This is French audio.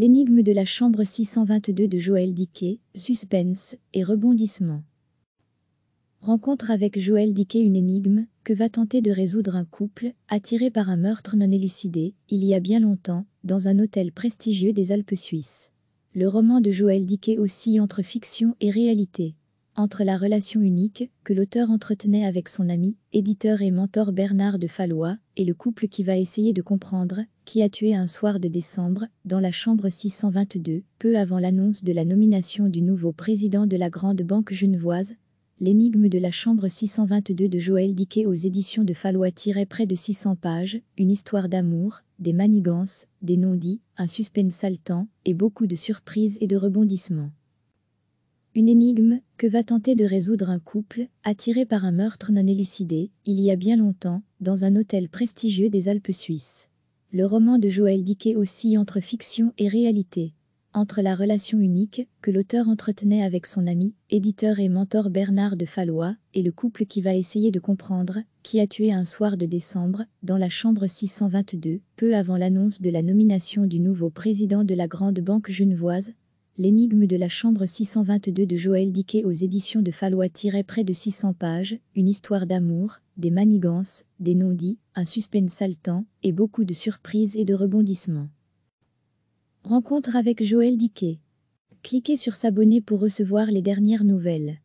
L'énigme de la chambre 622 de Joël Diquet, suspense et rebondissement. Rencontre avec Joël Diquet une énigme que va tenter de résoudre un couple attiré par un meurtre non élucidé, il y a bien longtemps, dans un hôtel prestigieux des Alpes suisses. Le roman de Joël Diquet oscille entre fiction et réalité entre la relation unique que l'auteur entretenait avec son ami, éditeur et mentor Bernard de Fallois, et le couple qui va essayer de comprendre qui a tué un soir de décembre, dans la chambre 622, peu avant l'annonce de la nomination du nouveau président de la Grande Banque genevoise, L'énigme de la chambre 622 de Joël Diquet aux éditions de Fallois tirait près de 600 pages, une histoire d'amour, des manigances, des non-dits, un suspense saltant, et beaucoup de surprises et de rebondissements. Une énigme que va tenter de résoudre un couple, attiré par un meurtre non élucidé, il y a bien longtemps, dans un hôtel prestigieux des Alpes suisses. Le roman de Joël Dickey aussi entre fiction et réalité. Entre la relation unique que l'auteur entretenait avec son ami, éditeur et mentor Bernard de Fallois, et le couple qui va essayer de comprendre qui a tué un soir de décembre, dans la chambre 622, peu avant l'annonce de la nomination du nouveau président de la Grande Banque Genevoise, L'énigme de la chambre 622 de Joël Diquet aux éditions de Fallois tirait près de 600 pages, une histoire d'amour, des manigances, des non-dits, un suspense saltant, et beaucoup de surprises et de rebondissements. Rencontre avec Joël Diquet. Cliquez sur s'abonner pour recevoir les dernières nouvelles.